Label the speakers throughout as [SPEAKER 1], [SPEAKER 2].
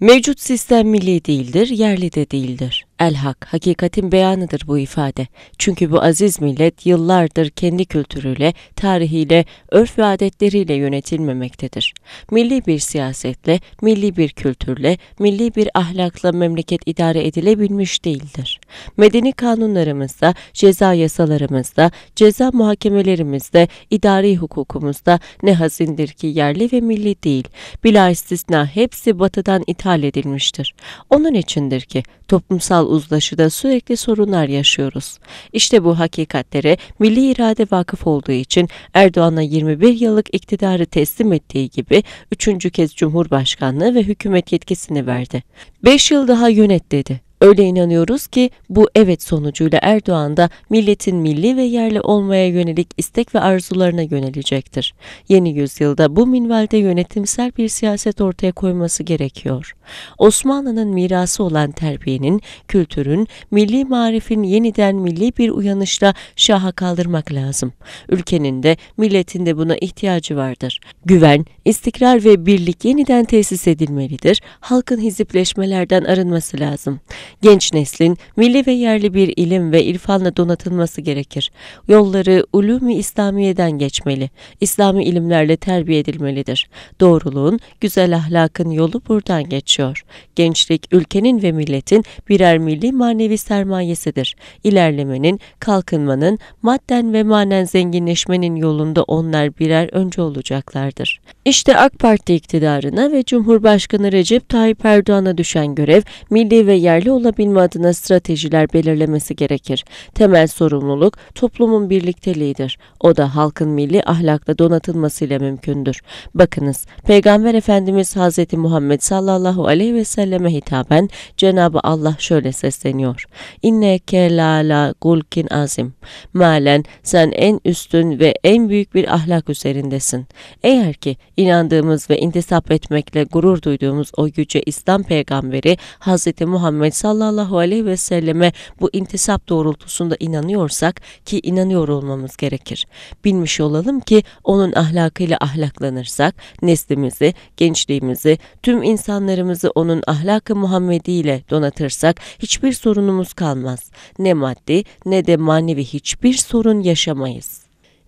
[SPEAKER 1] Mevcut sistem milli değildir, yerli de değildir. El hak, hakikatin beyanıdır bu ifade. Çünkü bu aziz millet yıllardır kendi kültürüyle, tarihiyle, örf ve adetleriyle yönetilmemektedir. Milli bir siyasetle, milli bir kültürle, milli bir ahlakla memleket idare edilebilmiş değildir. Medeni kanunlarımızda, ceza yasalarımızda, ceza muhakemelerimizde, idari hukukumuzda ne hazindir ki yerli ve milli değil, bila istisna hepsi batıdan ithal edilmiştir. Onun içindir ki toplumsal toplumsal uzlaşıda sürekli sorunlar yaşıyoruz. İşte bu hakikatlere milli irade vakıf olduğu için Erdoğan'a 21 yıllık iktidarı teslim ettiği gibi üçüncü kez Cumhurbaşkanlığı ve hükümet yetkisini verdi. 5 yıl daha yönet dedi. Öyle inanıyoruz ki bu evet sonucuyla Erdoğan da milletin milli ve yerli olmaya yönelik istek ve arzularına yönelecektir. Yeni yüzyılda bu minvalde yönetimsel bir siyaset ortaya koyması gerekiyor. Osmanlı'nın mirası olan terbiyenin, kültürün, milli marifin yeniden milli bir uyanışla şaha kaldırmak lazım. Ülkenin de milletin de buna ihtiyacı vardır. Güven, istikrar ve birlik yeniden tesis edilmelidir. Halkın hizipleşmelerden arınması lazım. Genç neslin milli ve yerli bir ilim ve irfanla donatılması gerekir. Yolları ulumi İslamiye'den geçmeli. İslami ilimlerle terbiye edilmelidir. Doğruluğun, güzel ahlakın yolu buradan geçiyor. Gençlik ülkenin ve milletin birer milli manevi sermayesidir. İlerlemenin, kalkınmanın, madden ve manen zenginleşmenin yolunda onlar birer önce olacaklardır. İşte AK Parti iktidarına ve Cumhurbaşkanı Recep Tayyip Erdoğan'a düşen görev milli ve yerli olabilme adına stratejiler belirlemesi gerekir. Temel sorumluluk toplumun birlikteliğidir. O da halkın milli ahlakla donatılmasıyla mümkündür. Bakınız, Peygamber Efendimiz Hazreti Muhammed sallallahu aleyhi ve selleme hitaben Cenabı Allah şöyle sesleniyor. İnneke la gulkin azim. Malen sen en üstün ve en büyük bir ahlak üzerindesin. Eğer ki inandığımız ve intisap etmekle gurur duyduğumuz o yüce İslam peygamberi Hazreti Muhammed sallallahu sallallahu aleyhi ve selleme bu intisap doğrultusunda inanıyorsak ki inanıyor olmamız gerekir. Bilmiş olalım ki onun ahlakıyla ahlaklanırsak neslimizi, gençliğimizi, tüm insanlarımızı onun ahlakı Muhammedi ile donatırsak hiçbir sorunumuz kalmaz. Ne maddi ne de manevi hiçbir sorun yaşamayız.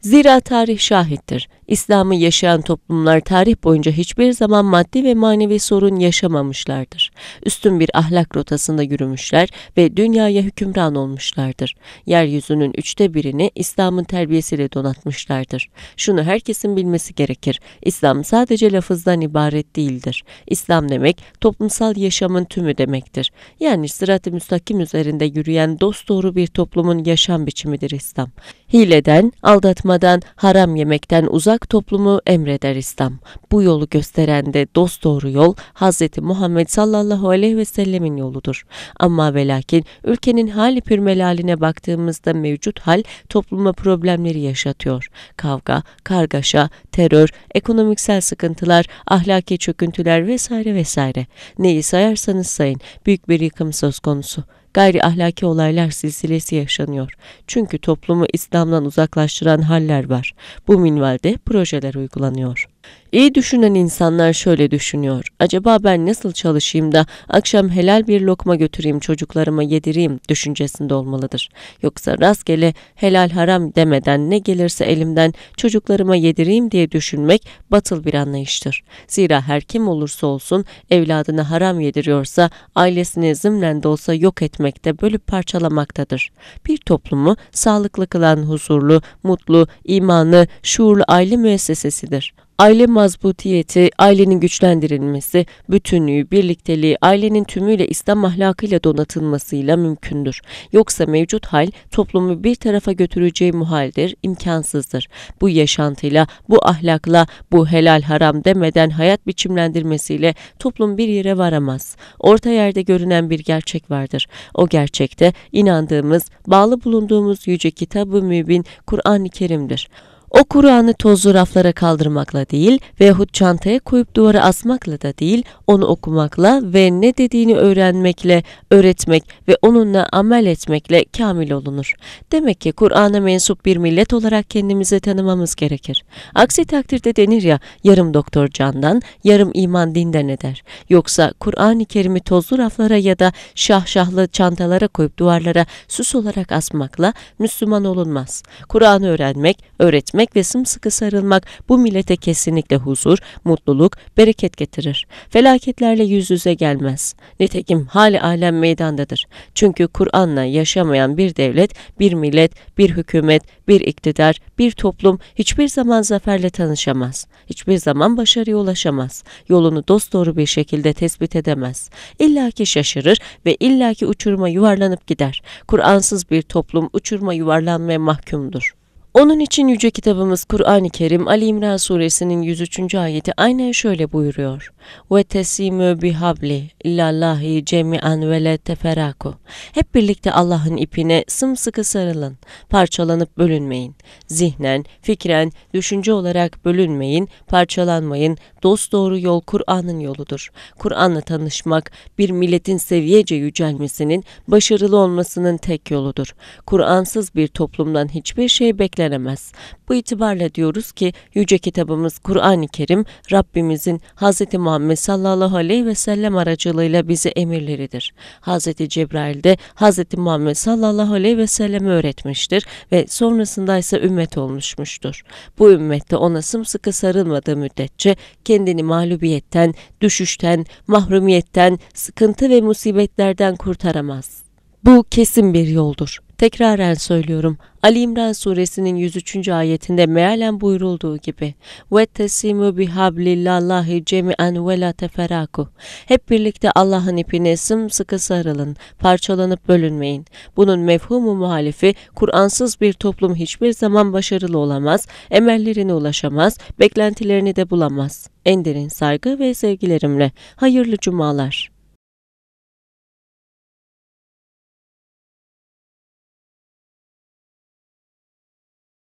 [SPEAKER 1] Zira tarih şahittir. İslam'ı yaşayan toplumlar tarih boyunca hiçbir zaman maddi ve manevi sorun yaşamamışlardır. Üstün bir ahlak rotasında yürümüşler ve dünyaya hükümran olmuşlardır. Yeryüzünün üçte birini İslam'ın terbiyesiyle donatmışlardır. Şunu herkesin bilmesi gerekir. İslam sadece lafızdan ibaret değildir. İslam demek toplumsal yaşamın tümü demektir. Yani sırat-ı müstakim üzerinde yürüyen dosdoğru bir toplumun yaşam biçimidir İslam. Hileden, aldatmadan, haram yemekten uzak olarak toplumu emreder İslam. Bu yolu gösteren de dost doğru yol Hz. Muhammed sallallahu aleyhi ve sellemin yoludur. Ama ve lakin ülkenin hali haline baktığımızda mevcut hal topluma problemleri yaşatıyor. Kavga, kargaşa, terör, ekonomiksel sıkıntılar, ahlaki çöküntüler vesaire vesaire. Neyi sayarsanız sayın büyük bir yıkım söz konusu gayri ahlaki olaylar silsilesi yaşanıyor. Çünkü toplumu İslam'dan uzaklaştıran haller var. Bu minvalde projeler uygulanıyor. İyi düşünen insanlar şöyle düşünüyor. Acaba ben nasıl çalışayım da akşam helal bir lokma götüreyim çocuklarıma yedireyim düşüncesinde olmalıdır. Yoksa rastgele helal haram demeden ne gelirse elimden çocuklarıma yedireyim diye düşünmek batıl bir anlayıştır. Zira her kim olursa olsun evladını haram yediriyorsa ailesini zımnen de olsa yok etmekte bölüp parçalamaktadır. Bir toplumu sağlıklı kılan huzurlu, mutlu, imanlı, şuurlu aile müessesesidir aile mazbutiyeti, ailenin güçlendirilmesi, bütünlüğü, birlikteliği, ailenin tümüyle İslam ahlakıyla donatılmasıyla mümkündür. Yoksa mevcut hal toplumu bir tarafa götüreceği muhaldir, imkansızdır. Bu yaşantıyla, bu ahlakla, bu helal haram demeden hayat biçimlendirmesiyle toplum bir yere varamaz. Orta yerde görünen bir gerçek vardır. O gerçekte inandığımız, bağlı bulunduğumuz yüce kitabı mübin Kur'an-ı Kerim'dir. O Kur'an'ı tozlu raflara kaldırmakla değil veyahut çantaya koyup duvara asmakla da değil, onu okumakla ve ne dediğini öğrenmekle, öğretmek ve onunla amel etmekle kamil olunur. Demek ki Kur'an'a mensup bir millet olarak kendimizi tanımamız gerekir. Aksi takdirde denir ya, yarım doktor candan, yarım iman dinden eder. Yoksa Kur'an-ı Kerim'i tozlu raflara ya da şahşahlı çantalara koyup duvarlara süs olarak asmakla Müslüman olunmaz. Kur'an'ı öğrenmek, öğretmek, etmek ve sımsıkı sarılmak bu millete kesinlikle huzur, mutluluk, bereket getirir. Felaketlerle yüz yüze gelmez. Nitekim hali alem meydandadır. Çünkü Kur'an'la yaşamayan bir devlet, bir millet, bir hükümet, bir iktidar, bir toplum hiçbir zaman zaferle tanışamaz. Hiçbir zaman başarıya ulaşamaz. Yolunu dosdoğru bir şekilde tespit edemez. İlla ki şaşırır ve illaki uçuruma yuvarlanıp gider. Kur'ansız bir toplum uçuruma yuvarlanmaya mahkumdur. Onun için yüce kitabımız Kur'an-ı Kerim Ali İmran suresinin 103. ayeti aynen şöyle buyuruyor. Ve tesimü bihabli illallahi cemi'an ve teferaku. Hep birlikte Allah'ın ipine sımsıkı sarılın. Parçalanıp bölünmeyin. Zihnen, fikren, düşünce olarak bölünmeyin, parçalanmayın. Dost doğru yol Kur'an'ın yoludur. Kur'an'la tanışmak bir milletin seviyece yükselmesinin, başarılı olmasının tek yoludur. Kur'ansız bir toplumdan hiçbir şey beklenmez beklenemez. Bu itibarla diyoruz ki yüce kitabımız Kur'an-ı Kerim Rabbimizin Hz. Muhammed sallallahu aleyhi ve sellem aracılığıyla bize emirleridir. Hz. Cebrail de Hz. Muhammed sallallahu aleyhi ve selleme öğretmiştir ve sonrasında ise ümmet olmuşmuştur. Bu ümmette ona sımsıkı sarılmadığı müddetçe kendini mağlubiyetten, düşüşten, mahrumiyetten, sıkıntı ve musibetlerden kurtaramaz. Bu kesin bir yoldur. Tekraren söylüyorum. Ali İmran suresinin 103. ayetinde mealen buyurulduğu gibi وَتَّسِمُوا بِحَبْلِ اللّٰهِ جَمِعًا وَلَا تَفَرَاكُ Hep birlikte Allah'ın ipine sımsıkı sarılın, parçalanıp bölünmeyin. Bunun mefhumu muhalifi, Kur'ansız bir toplum hiçbir zaman başarılı olamaz, emellerine ulaşamaz, beklentilerini de bulamaz. En derin saygı ve sevgilerimle. Hayırlı cumalar.